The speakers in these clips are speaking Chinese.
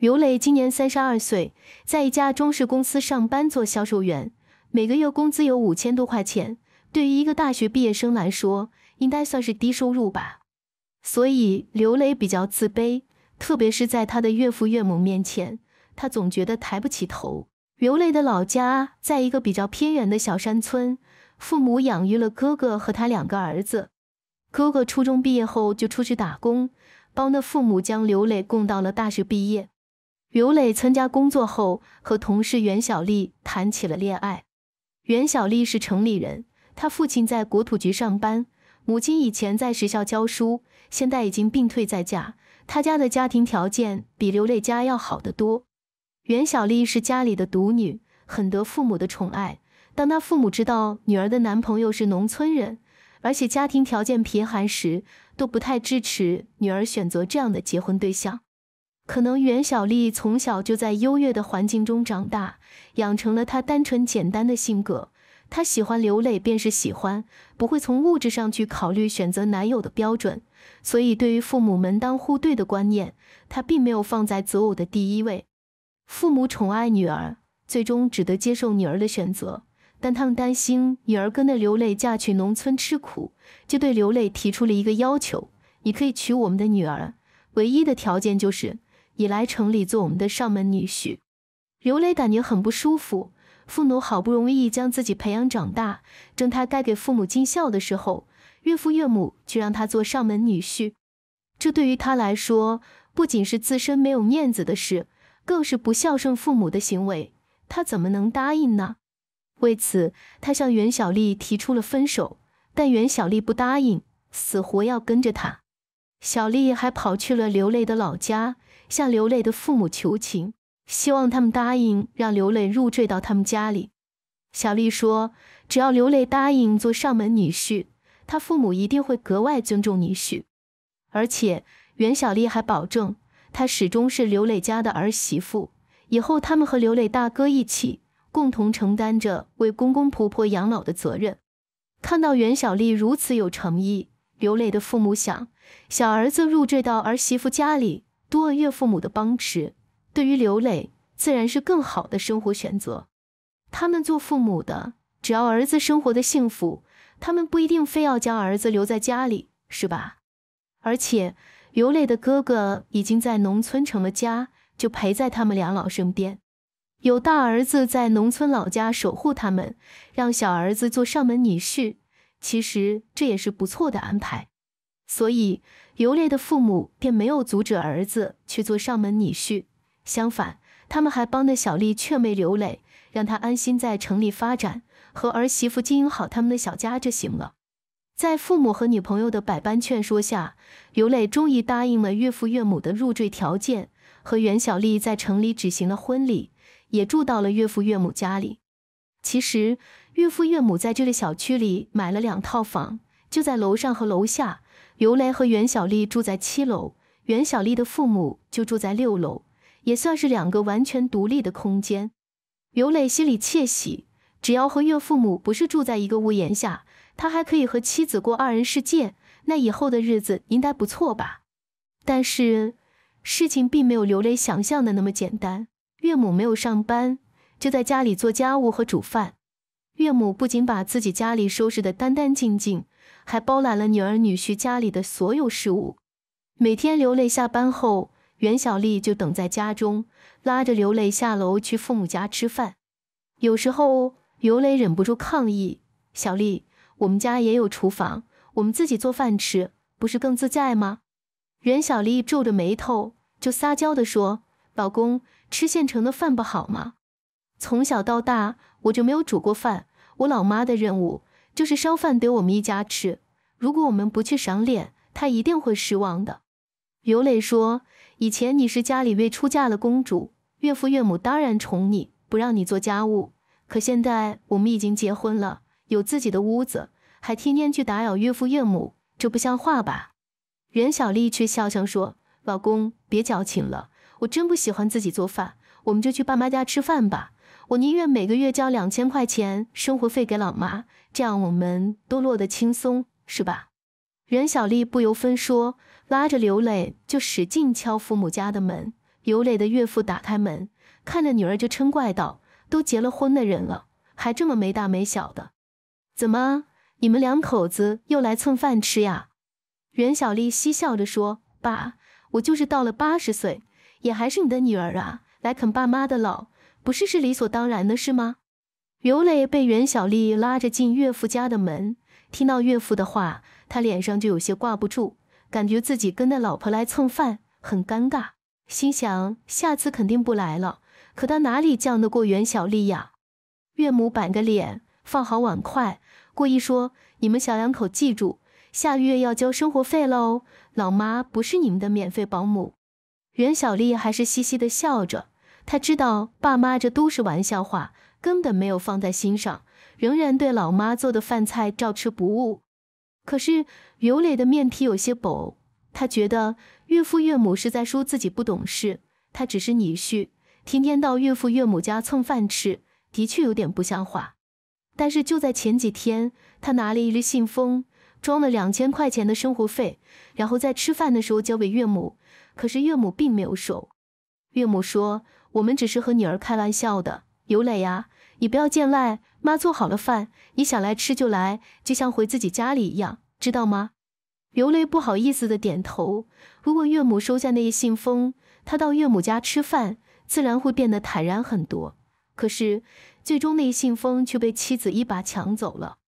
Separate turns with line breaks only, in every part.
刘磊今年三十二岁，在一家装饰公司上班做销售员，每个月工资有五千多块钱。对于一个大学毕业生来说，应该算是低收入吧。所以刘磊比较自卑，特别是在他的岳父岳母面前，他总觉得抬不起头。刘磊的老家在一个比较偏远的小山村，父母养育了哥哥和他两个儿子。哥哥初中毕业后就出去打工，帮着父母将刘磊供到了大学毕业。刘磊参加工作后，和同事袁小丽谈起了恋爱。袁小丽是城里人，她父亲在国土局上班，母亲以前在学校教书，现在已经病退在家。她家的家庭条件比刘磊家要好得多。袁小丽是家里的独女，很得父母的宠爱。当她父母知道女儿的男朋友是农村人，而且家庭条件贫寒时，都不太支持女儿选择这样的结婚对象。可能袁小丽从小就在优越的环境中长大，养成了她单纯简单的性格。她喜欢流泪，便是喜欢，不会从物质上去考虑选择男友的标准。所以，对于父母门当户对的观念，她并没有放在择偶的第一位。父母宠爱女儿，最终只得接受女儿的选择。但他们担心女儿跟着流泪嫁去农村吃苦，就对流泪提出了一个要求：你可以娶我们的女儿，唯一的条件就是。也来城里做我们的上门女婿，刘磊感觉很不舒服。父母好不容易将自己培养长大，正他该给父母尽孝的时候，岳父岳母却让他做上门女婿，这对于他来说不仅是自身没有面子的事，更是不孝顺父母的行为。他怎么能答应呢？为此，他向袁小丽提出了分手，但袁小丽不答应，死活要跟着他。小丽还跑去了刘磊的老家。向刘磊的父母求情，希望他们答应让刘磊入赘到他们家里。小丽说：“只要刘磊答应做上门女婿，他父母一定会格外尊重女婿。而且袁小丽还保证，她始终是刘磊家的儿媳妇，以后他们和刘磊大哥一起共同承担着为公公婆婆养老的责任。”看到袁小丽如此有诚意，刘磊的父母想：小儿子入赘到儿媳妇家里。多了岳父母的帮持，对于刘磊自然是更好的生活选择。他们做父母的，只要儿子生活的幸福，他们不一定非要将儿子留在家里，是吧？而且刘磊的哥哥已经在农村成了家，就陪在他们两老身边。有大儿子在农村老家守护他们，让小儿子做上门女婿，其实这也是不错的安排。所以，刘磊的父母便没有阻止儿子去做上门女婿。相反，他们还帮着小丽劝慰刘磊，让他安心在城里发展，和儿媳妇经营好他们的小家就行了。在父母和女朋友的百般劝说下，刘磊终于答应了岳父岳母的入赘条件，和袁小丽在城里举行了婚礼，也住到了岳父岳母家里。其实，岳父岳母在这个小区里买了两套房，就在楼上和楼下。刘磊和袁小丽住在七楼，袁小丽的父母就住在六楼，也算是两个完全独立的空间。刘磊心里窃喜，只要和岳父母不是住在一个屋檐下，他还可以和妻子过二人世界，那以后的日子应该不错吧？但是事情并没有刘磊想象的那么简单。岳母没有上班，就在家里做家务和煮饭。岳母不仅把自己家里收拾的干干净净。还包揽了女儿女婿家里的所有事务。每天刘磊下班后，袁小丽就等在家中，拉着刘磊下楼去父母家吃饭。有时候刘磊忍不住抗议：“小丽，我们家也有厨房，我们自己做饭吃，不是更自在吗？”袁小丽皱着眉头，就撒娇地说：“老公，吃现成的饭不好吗？从小到大，我就没有煮过饭，我老妈的任务就是烧饭给我们一家吃。”如果我们不去赏脸，他一定会失望的。刘磊说：“以前你是家里未出嫁的公主，岳父岳母当然宠你，不让你做家务。可现在我们已经结婚了，有自己的屋子，还天天去打扰岳父岳母，这不像话吧？”袁小丽却笑笑说：“老公，别矫情了，我真不喜欢自己做饭，我们就去爸妈家吃饭吧。我宁愿每个月交两千块钱生活费给老妈，这样我们都落得轻松。”是吧？袁小丽不由分说，拉着刘磊就使劲敲父母家的门。刘磊的岳父打开门，看着女儿就嗔怪道：“都结了婚的人了，还这么没大没小的，怎么你们两口子又来蹭饭吃呀？”袁小丽嬉笑着说：“爸，我就是到了八十岁，也还是你的女儿啊，来啃爸妈的老，不是是理所当然的事吗？”刘磊被袁小丽拉着进岳父家的门。听到岳父的话，他脸上就有些挂不住，感觉自己跟着老婆来蹭饭很尴尬，心想下次肯定不来了。可他哪里犟得过袁小丽呀？岳母板个脸，放好碗筷，故意说：“你们小两口记住，下月要交生活费了哦，老妈不是你们的免费保姆。”袁小丽还是嘻嘻的笑着，她知道爸妈这都是玩笑话，根本没有放在心上。仍然对老妈做的饭菜照吃不误，可是尤磊的面皮有些薄，他觉得岳父岳母是在说自己不懂事，他只是女婿，天天到岳父岳母家蹭饭吃，的确有点不像话。但是就在前几天，他拿了一个信封，装了两千块钱的生活费，然后在吃饭的时候交给岳母，可是岳母并没有收。岳母说：“我们只是和女儿开玩笑的，尤磊啊。”你不要见外，妈做好了饭，你想来吃就来，就像回自己家里一样，知道吗？刘磊不好意思的点头。如果岳母收下那一信封，他到岳母家吃饭，自然会变得坦然很多。可是，最终那信封却被妻子一把抢走了。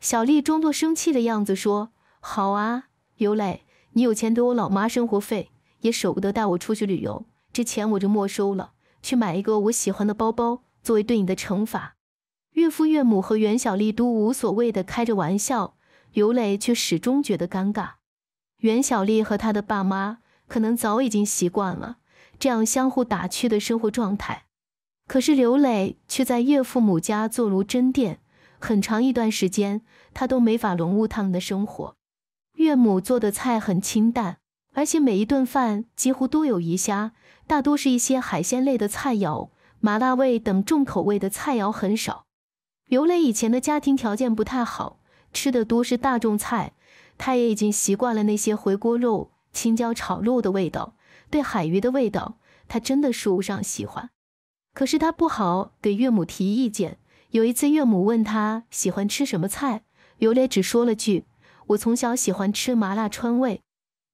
小丽装作生气的样子说：“好啊，刘磊，你有钱给我老妈生活费，也舍不得带我出去旅游，这钱我就没收了，去买一个我喜欢的包包。”作为对你的惩罚，岳父岳母和袁小丽都无所谓的开着玩笑，刘磊却始终觉得尴尬。袁小丽和他的爸妈可能早已经习惯了这样相互打趣的生活状态，可是刘磊却在岳父母家做如针店很长一段时间，他都没法融入他们的生活。岳母做的菜很清淡，而且每一顿饭几乎都有鱼虾，大多是一些海鲜类的菜肴。麻辣味等重口味的菜肴很少。刘磊以前的家庭条件不太好，吃的多是大众菜，他也已经习惯了那些回锅肉、青椒炒肉的味道。对海鱼的味道，他真的说不上喜欢。可是他不好给岳母提意见。有一次，岳母问他喜欢吃什么菜，刘磊只说了句：“我从小喜欢吃麻辣川味。”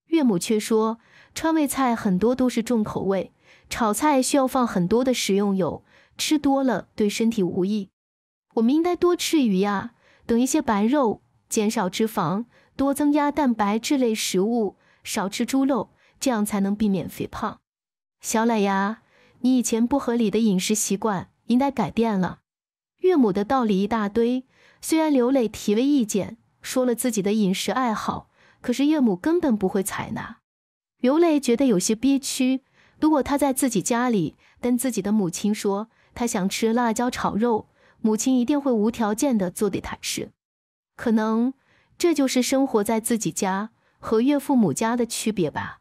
岳母却说：“川味菜很多都是重口味。”炒菜需要放很多的食用油，吃多了对身体无益。我们应该多吃鱼呀等一些白肉，减少脂肪，多增加蛋白质类食物，少吃猪肉，这样才能避免肥胖。小磊呀，你以前不合理的饮食习惯应该改变了。岳母的道理一大堆，虽然刘磊提了意见，说了自己的饮食爱好，可是岳母根本不会采纳。刘磊觉得有些憋屈。如果他在自己家里跟自己的母亲说他想吃辣椒炒肉，母亲一定会无条件的做给他吃。可能这就是生活在自己家和岳父母家的区别吧。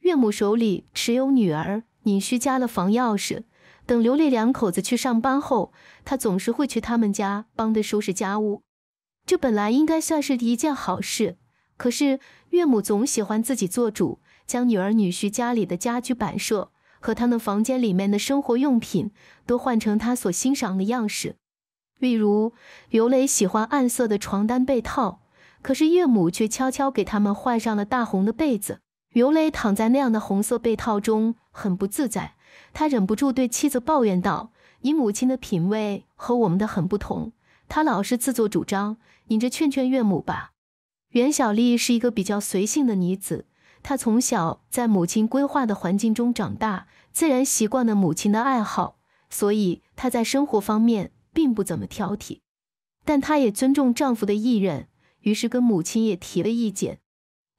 岳母手里持有女儿女婿家的房钥匙，等刘丽两口子去上班后，他总是会去他们家帮着收拾家务。这本来应该算是一件好事，可是岳母总喜欢自己做主。将女儿女婿家里的家居摆设和他们房间里面的生活用品都换成他所欣赏的样式，例如刘磊喜欢暗色的床单被套，可是岳母却悄悄给他们换上了大红的被子。刘磊躺在那样的红色被套中很不自在，他忍不住对妻子抱怨道：“你母亲的品味和我们的很不同，她老是自作主张，你这劝劝岳母吧。”袁小丽是一个比较随性的女子。她从小在母亲规划的环境中长大，自然习惯了母亲的爱好，所以她在生活方面并不怎么挑剔。但她也尊重丈夫的意愿，于是跟母亲也提了意见。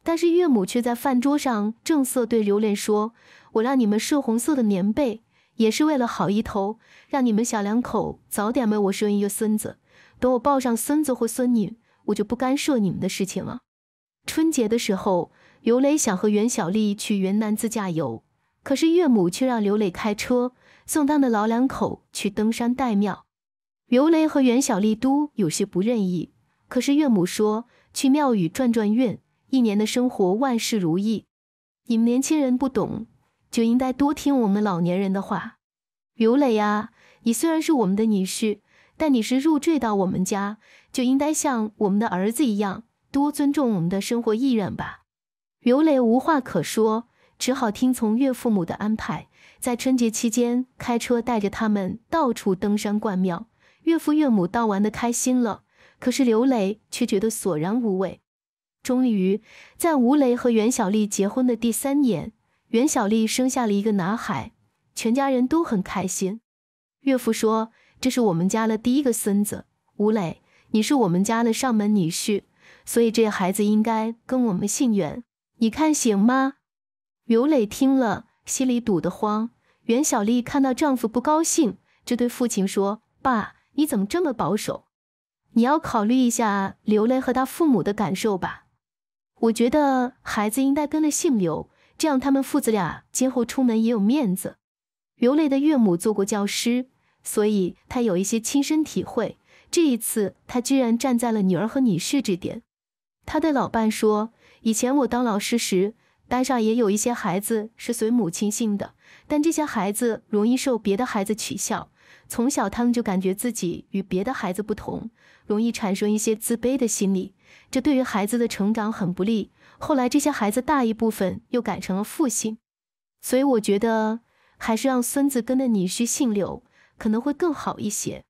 但是岳母却在饭桌上正色对刘莲说：“我让你们设红色的棉被，也是为了好一头，让你们小两口早点为我生一个孙子。等我抱上孙子或孙女，我就不干涉你们的事情了。”春节的时候，刘雷想和袁小丽去云南自驾游，可是岳母却让刘磊开车送他们的老两口去登山拜庙。刘雷和袁小丽都有些不愿意，可是岳母说：“去庙宇转转运，一年的生活万事如意。你们年轻人不懂，就应该多听我们老年人的话。刘磊啊，你虽然是我们的女婿，但你是入赘到我们家，就应该像我们的儿子一样。”多尊重我们的生活意愿吧。刘磊无话可说，只好听从岳父母的安排，在春节期间开车带着他们到处登山逛庙。岳父岳母倒玩的开心了，可是刘磊却觉得索然无味。终于，在吴雷和袁小丽结婚的第三年，袁小丽生下了一个男孩，全家人都很开心。岳父说：“这是我们家的第一个孙子，吴磊，你是我们家的上门女婿。”所以这孩子应该跟我们姓袁，你看行吗？刘磊听了心里堵得慌。袁小丽看到丈夫不高兴，就对父亲说：“爸，你怎么这么保守？你要考虑一下刘磊和他父母的感受吧。我觉得孩子应该跟了姓刘，这样他们父子俩今后出门也有面子。”刘磊的岳母做过教师，所以他有一些亲身体会。这一次，他居然站在了女儿和女婿这点。他对老伴说：“以前我当老师时，班上也有一些孩子是随母亲姓的，但这些孩子容易受别的孩子取笑，从小他们就感觉自己与别的孩子不同，容易产生一些自卑的心理，这对于孩子的成长很不利。后来这些孩子大一部分又改成了父姓，所以我觉得还是让孙子跟着女婿姓刘可能会更好一些。”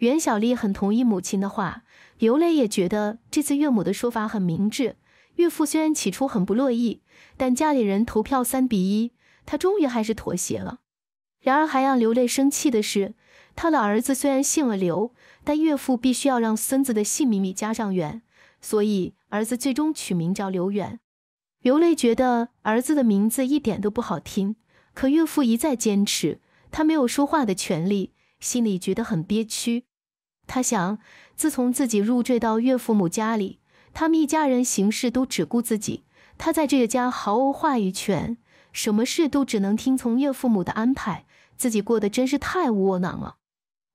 袁小丽很同意母亲的话。刘磊也觉得这次岳母的说法很明智。岳父虽然起初很不乐意，但家里人投票三比一，他终于还是妥协了。然而，还让刘磊生气的是，他的儿子虽然姓了刘，但岳父必须要让孙子的姓名里加上远，所以儿子最终取名叫刘远。刘磊觉得儿子的名字一点都不好听，可岳父一再坚持，他没有说话的权利，心里觉得很憋屈。他想，自从自己入赘到岳父母家里，他们一家人行事都只顾自己，他在这个家毫无话语权，什么事都只能听从岳父母的安排，自己过得真是太窝囊了。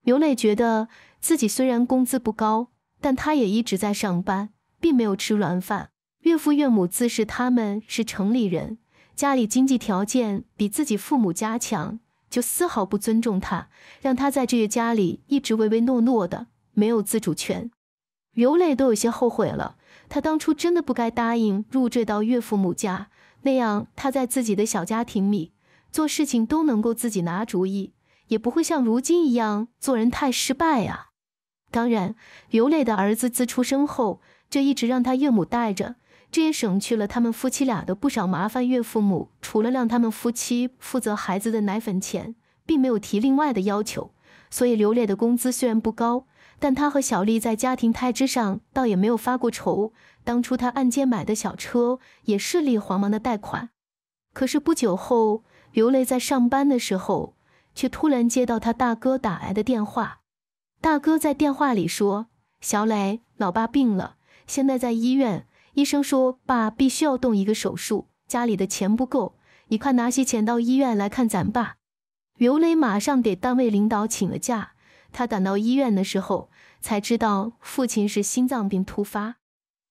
刘磊觉得自己虽然工资不高，但他也一直在上班，并没有吃软饭。岳父岳母自是他们是城里人，家里经济条件比自己父母家强。就丝毫不尊重他，让他在这个家里一直唯唯诺诺的，没有自主权。刘磊都有些后悔了，他当初真的不该答应入赘到岳父母家，那样他在自己的小家庭里做事情都能够自己拿主意，也不会像如今一样做人太失败啊。当然，刘磊的儿子自出生后，这一直让他岳母带着。这也省去了他们夫妻俩的不少麻烦。岳父母除了让他们夫妻负责孩子的奶粉钱，并没有提另外的要求。所以刘磊的工资虽然不高，但他和小丽在家庭开支上倒也没有发过愁。当初他按揭买的小车也是利黄忙的贷款。可是不久后，刘磊在上班的时候，却突然接到他大哥打来的电话。大哥在电话里说：“小磊，老爸病了，现在在医院。”医生说：“爸必须要动一个手术，家里的钱不够，你快拿些钱到医院来看咱爸。”刘雷马上给单位领导请了假。他赶到医院的时候，才知道父亲是心脏病突发。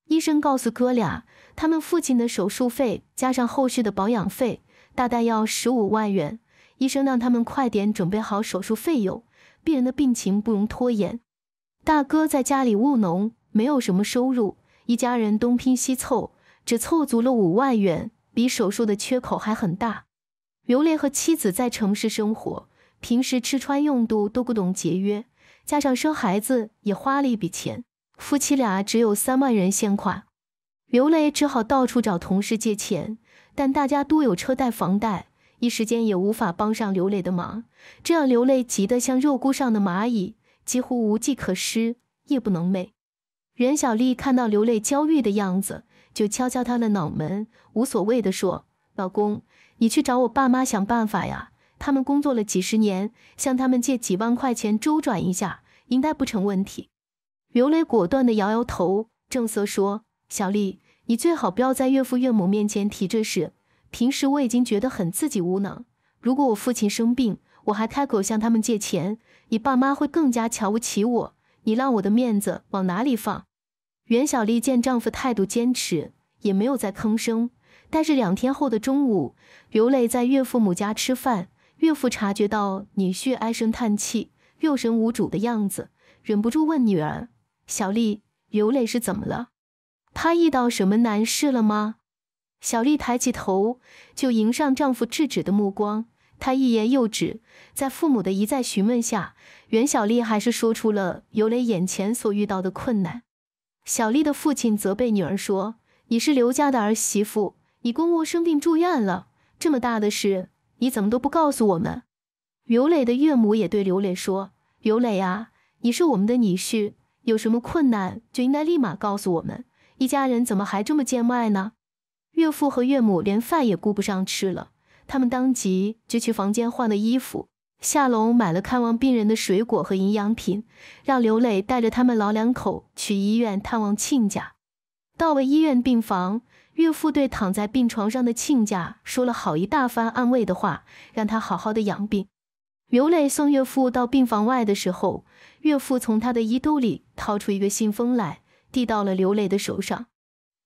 医生告诉哥俩，他们父亲的手术费加上后续的保养费，大概要十五万元。医生让他们快点准备好手术费用，病人的病情不容拖延。大哥在家里务农，没有什么收入。一家人东拼西凑，只凑足了五万元，比手术的缺口还很大。刘雷和妻子在城市生活，平时吃穿用度都不懂节约，加上生孩子也花了一笔钱，夫妻俩只有三万元现款。刘雷只好到处找同事借钱，但大家都有车贷、房贷，一时间也无法帮上刘磊的忙。这让刘磊急得像热锅上的蚂蚁，几乎无计可施，夜不能寐。袁小丽看到刘磊焦虑的样子，就敲敲他的脑门，无所谓的说：“老公，你去找我爸妈想办法呀，他们工作了几十年，向他们借几万块钱周转一下，应该不成问题。”刘磊果断的摇摇头，正色说：“小丽，你最好不要在岳父岳母面前提这事。平时我已经觉得很自己无能，如果我父亲生病，我还开口向他们借钱，你爸妈会更加瞧不起我，你让我的面子往哪里放？”袁小丽见丈夫态度坚持，也没有再吭声。但是两天后的中午，刘磊在岳父母家吃饭，岳父察觉到女婿唉声叹气、六神无主的样子，忍不住问女儿：“小丽，刘磊是怎么了？他遇到什么难事了吗？”小丽抬起头，就迎上丈夫制止的目光。她欲言又止，在父母的一再询问下，袁小丽还是说出了刘磊眼前所遇到的困难。小丽的父亲责备女儿说：“你是刘家的儿媳妇，你公公生病住院了，这么大的事你怎么都不告诉我们？”刘磊的岳母也对刘磊说：“刘磊啊，你是我们的女婿，有什么困难就应该立马告诉我们，一家人怎么还这么见外呢？”岳父和岳母连饭也顾不上吃了，他们当即就去房间换了衣服。夏龙买了看望病人的水果和营养品，让刘磊带着他们老两口去医院探望亲家。到了医院病房，岳父对躺在病床上的亲家说了好一大番安慰的话，让他好好的养病。刘磊送岳父到病房外的时候，岳父从他的衣兜里掏出一个信封来，递到了刘磊的手上。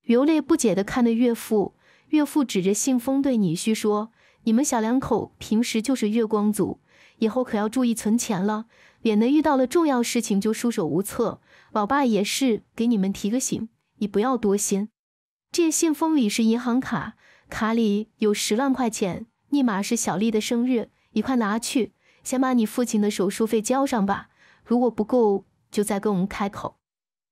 刘磊不解的看着岳父，岳父指着信封对女婿说：“你们小两口平时就是月光族。”以后可要注意存钱了，免得遇到了重要事情就束手无策。老爸也是给你们提个醒，你不要多心。这信封里是银行卡，卡里有十万块钱，密码是小丽的生日。你快拿去，先把你父亲的手术费交上吧。如果不够，就再跟我们开口。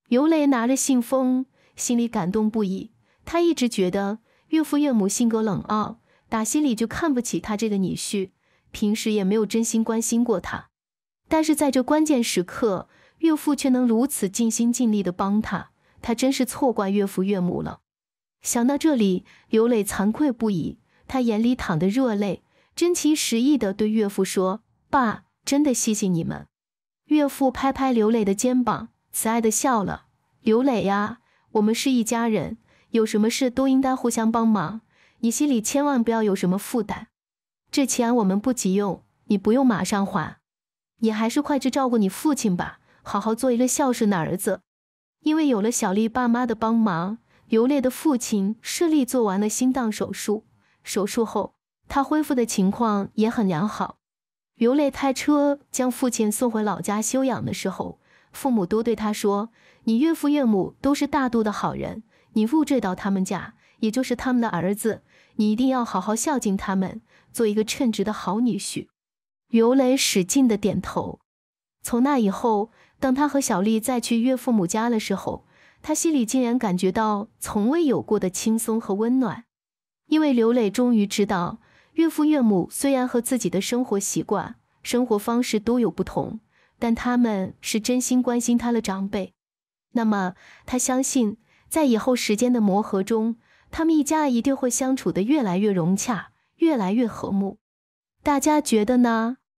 尤雷拿着信封，心里感动不已。他一直觉得岳父岳母性格冷傲，打心里就看不起他这个女婿。平时也没有真心关心过他，但是在这关键时刻，岳父却能如此尽心尽力的帮他，他真是错怪岳父岳母了。想到这里，刘磊惭愧不已，他眼里淌的热泪，真情实意的对岳父说：“爸，真的谢谢你们。”岳父拍拍刘磊的肩膀，慈爱的笑了：“刘磊呀，我们是一家人，有什么事都应该互相帮忙，你心里千万不要有什么负担。”这钱我们不急用，你不用马上还，你还是快去照顾你父亲吧，好好做一个孝顺的儿子。因为有了小丽爸妈的帮忙，刘磊的父亲顺利做完了心脏手术，手术后他恢复的情况也很良好。刘磊开车将父亲送回老家休养的时候，父母都对他说：“你岳父岳母都是大度的好人，你入赘到他们家，也就是他们的儿子。”你一定要好好孝敬他们，做一个称职的好女婿。刘磊使劲的点头。从那以后，当他和小丽再去岳父母家的时候，他心里竟然感觉到从未有过的轻松和温暖。因为刘磊终于知道，岳父岳母虽然和自己的生活习惯、生活方式都有不同，但他们是真心关心他的长辈。那么，他相信在以后时间的磨合中。他们一家一定会相处的越来越融洽，越来越和睦。大家觉得呢？